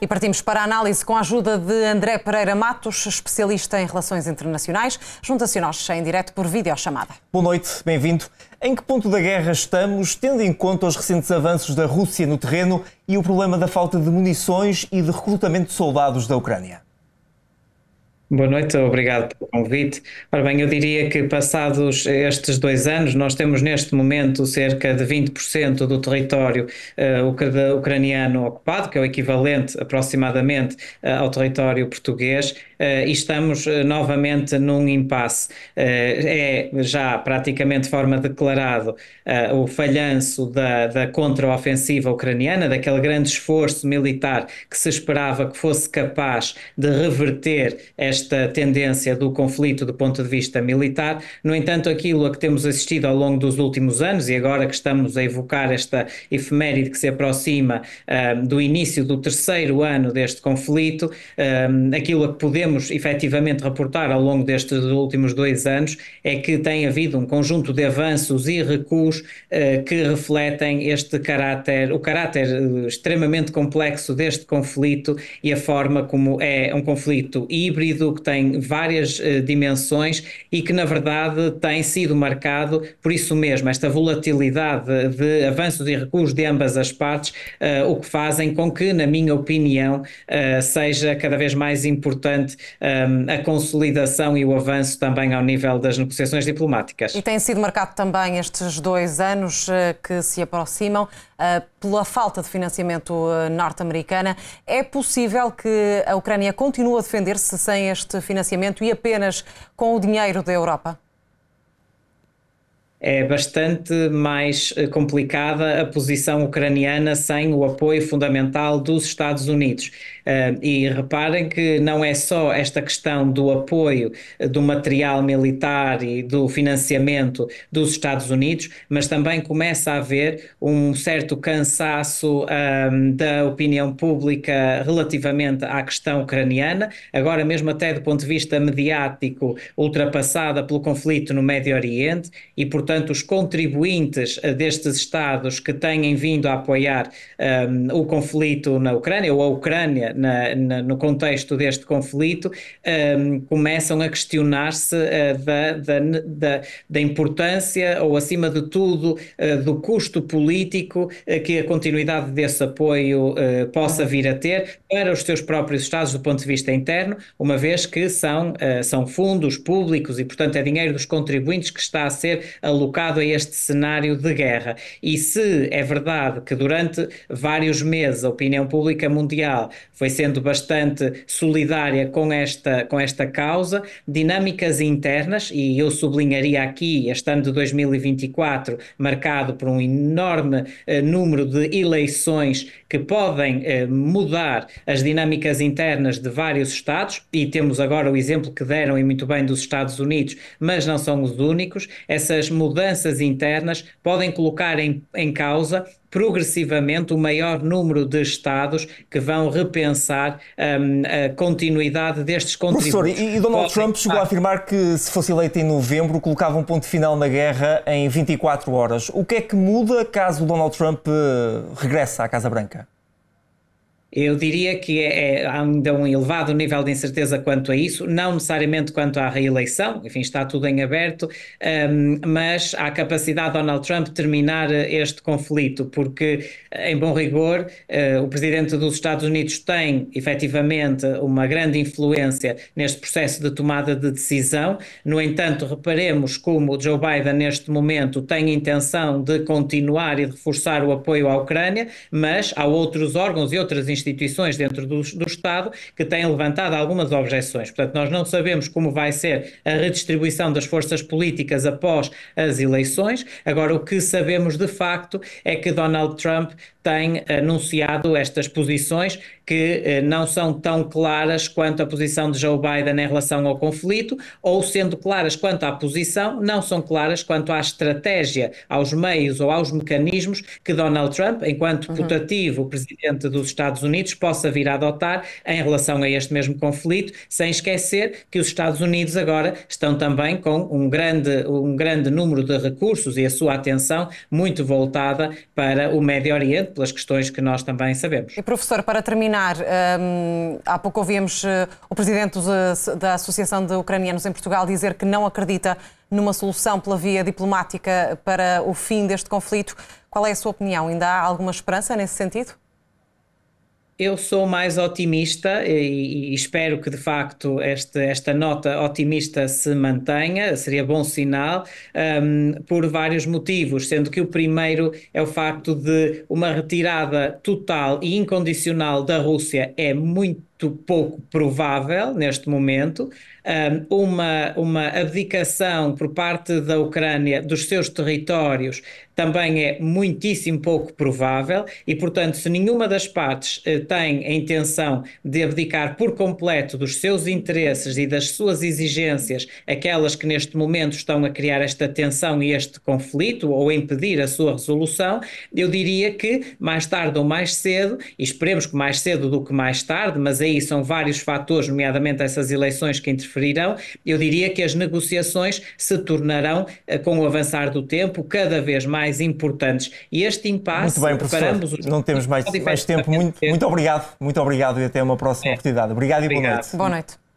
E partimos para a análise com a ajuda de André Pereira Matos, especialista em relações internacionais. Junta-se a nós em direto por videochamada. Boa noite, bem-vindo. Em que ponto da guerra estamos, tendo em conta os recentes avanços da Rússia no terreno e o problema da falta de munições e de recrutamento de soldados da Ucrânia? Boa noite, obrigado pelo convite. Ora bem, eu diria que passados estes dois anos, nós temos neste momento cerca de 20% do território uh, ucraniano ocupado, que é o equivalente aproximadamente uh, ao território português, uh, e estamos novamente num impasse. é já praticamente forma declarado o falhanço da, da ofensiva ucraniana, daquele grande esforço militar que se esperava que fosse capaz de reverter esta esta tendência do conflito do ponto de vista militar. No entanto, aquilo a que temos assistido ao longo dos últimos anos, e agora que estamos a evocar esta efeméride que se aproxima um, do início do terceiro ano deste conflito, um, aquilo a que podemos efetivamente reportar ao longo destes últimos dois anos é que tem havido um conjunto de avanços e recuos uh, que refletem este caráter, o caráter eh, extremamente complexo deste conflito e a forma como é um conflito híbrido que tem várias uh, dimensões e que, na verdade, tem sido marcado por isso mesmo, esta volatilidade de avanços e recuos de ambas as partes, uh, o que fazem com que, na minha opinião, uh, seja cada vez mais importante um, a consolidação e o avanço também ao nível das negociações diplomáticas. E tem sido marcado também estes dois anos que se aproximam pela falta de financiamento norte-americana. É possível que a Ucrânia continue a defender-se sem as este financiamento e apenas com o dinheiro da Europa? é bastante mais eh, complicada a posição ucraniana sem o apoio fundamental dos Estados Unidos. Eh, e reparem que não é só esta questão do apoio eh, do material militar e do financiamento dos Estados Unidos, mas também começa a haver um certo cansaço um, ehm, da opinião pública relativamente à questão ucraniana, agora mesmo até do ponto de vista mediático, ultrapassada pelo conflito no Médio Oriente e, portanto, portanto, os contribuintes eh, destes Estados que têm vindo a apoiar um, ehm, o conflito na Ucrânia, ou a Ucrânia na, na, no contexto deste conflito, um, ehm, começam a questionar-se uh, da, da, da, da, importância, ou acima de tudo, uh, do custo político uh, que a continuidade desse apoio possa vir a ter para os seus próprios Estados do ponto de vista interno, uma vez que são, são fundos públicos e, portanto, é dinheiro dos contribuintes que está a ser alocado alocado a este cenário de guerra. E se é verdade que durante vários meses a opinião pública mundial foi sendo bastante solidária com esta, com esta causa, dinâmicas internas, e eu sublinharia aqui este ano de 2024, marcado por um enorme eh, número de eleições que podem eh, mudar as dinâmicas internas de vários Estados, e temos agora o exemplo que deram e muito bem dos Estados Unidos, mas não são os únicos. Essas mudanças mudanças internas podem colocar em, em causa progressivamente o maior número de Estados que vão repensar um, a continuidade destes contributos. Professor, e, e Donald Podem... Trump chegou a afirmar que se fosse eleito em novembro colocava um ponto final na guerra em 24 horas. O que é que muda caso Donald Trump eh, regresse à Casa Branca? Eu diria que é, é, há ainda um elevado nível de incerteza quanto a isso, não necessariamente quanto à reeleição, enfim, está tudo em aberto, um, mas à capacidade de Donald Trump terminar eh, este conflito, porque, eh, em bom rigor, uh, o presidente dos Estados Unidos tem efetivamente uma grande influência neste processo de tomada de decisão. No entanto, reparemos como Joe Biden, neste momento, tem intenção de continuar e de reforçar o apoio à Ucrânia, mas há outros órgãos e outras instituições instituições dentro do, do Estado que têm levantado algumas objeções. Portanto, nós não sabemos como vai ser a redistribuição das forças políticas após as eleições. Agora, o que sabemos de facto é que Donald Trump tem anunciado estas posições que eh, não são tão claras quanto a posição de Joe Biden em relação ao conflito, ou sendo claras quanto à posição, não são claras quanto à estratégia, aos meios ou aos mecanismos que Donald Trump, enquanto uhum. putativo presidente dos Estados Unidos, possa vir a adotar em relação a este mesmo conflito, sem esquecer que os Estados Unidos agora estão também com um grande, um grande número de recursos e a sua atenção muito voltada para o Médio Oriente, pelas questões que nós também sabemos. E professor, para terminar, terminar, um, há pouco ouvimos eh, o presidente de, da Associação de Ucranianos em Portugal dizer que não acredita numa solução pela via diplomática para o fim deste conflito. Qual é a sua opinião? Ainda há alguma esperança nesse sentido? Eu sou mais otimista e, e, espero que de facto este, esta nota otimista se mantenha, seria bom sinal, um, por vários motivos, sendo que o primeiro é o facto de uma retirada total e incondicional da Rússia é muito muito pouco provável neste momento uma, uma abdicação por parte da Ucrânia dos seus territórios também é muitíssimo pouco provável e, portanto, se nenhuma das partes eh, tem a intenção de abdicar por completo dos seus interesses e das suas exigências, aquelas que neste momento estão a criar esta tensão e este conflito ou a impedir a sua resolução, eu diria que mais tarde ou mais cedo, e esperemos que mais cedo do que mais tarde, mas ainda aí são vários fatores, nomeadamente essas eleições que interferirão, eu diria que as negociações se tornarão, eh, com o avançar do tempo, cada vez mais importantes. E este impasse... Muito bem, professor, os... não temos mais, mais tempo. Muito, muito obrigado, muito obrigado e até uma próxima é. oportunidade. Obrigado, obrigado e boa noite. Boa noite.